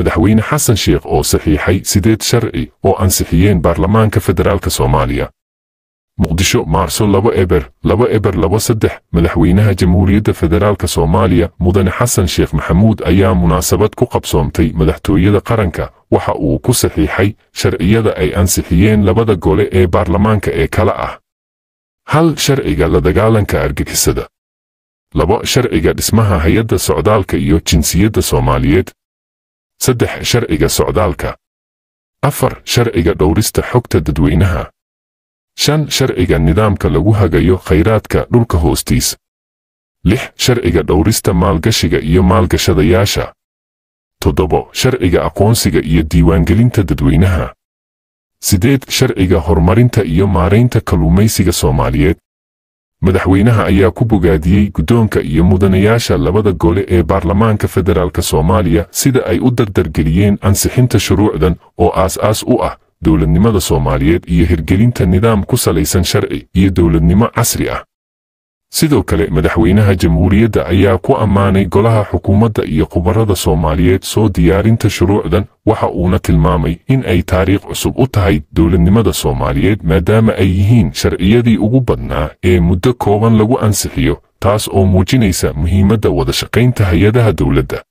madaxweyne xasan sheekh oo saxiixay sideed sharci oo ansixiyeen baarlamaanka federaalka soomaaliya muqdisho maarso laba eber laba eber laba saddex madaxweynaha jamhuuriyadda federaalka soomaaliya mudane xasan sheekh maxamuud ayaa munaasabad ku qabsoomtay madaxtooyada qaranka waxa uu ku saxiixay sharciyada ay ansixiyeen labada gole ee baarlamaanka ee kala ah hal sharciga la dagaalanka argixisada labo sharciga dhismaha hay-adda socdaalka iyo jinsiyadda soomaaliyeed saddex sharciga socdaalka afar sharciga dhowrista xogta dadweynaha shan sharciga nidaamka lagu hagayo khayraadka dhulka hoostiisa lix sharciga dhowrista maalgashiga iyo maalgashadayaasha toddobo sharciga aqoonsiga iyo diiwaangelinta dadweynaha sideed sharciga horumarinta iyo maaraynta kalluumaysiga soomaaliyeed madaxweynaha ayaa ku bogaadiyey guddoonka iyo mudanayaasha labada gole ee baarlamaanka federaalka soomaaliya sida ay u dardargeliyeen ansixinta shuruucdan oo aas-aas u ah dowladnimada soomaaliyeed iyo hirgelinta nidaam ku salaysan sharci iyo dowladnimo casri ah sidoo kale madaxweynaha jamhuuriyadda ayaa ku ammaanay golaha xukuumadda iyo khubarada soomaaliyeed soo diyaarinta shuruucdan waxa uuna tilmaamay in ay taariikh cusub u tahay dowladnimada soomaaliyeed maadaama ay yihiin sharciyadii ugu badnaa ee muddo kooban lagu ansixiyo taas oo muujinaysa muhiimadda wada shaqaynta hay-adaha dowladda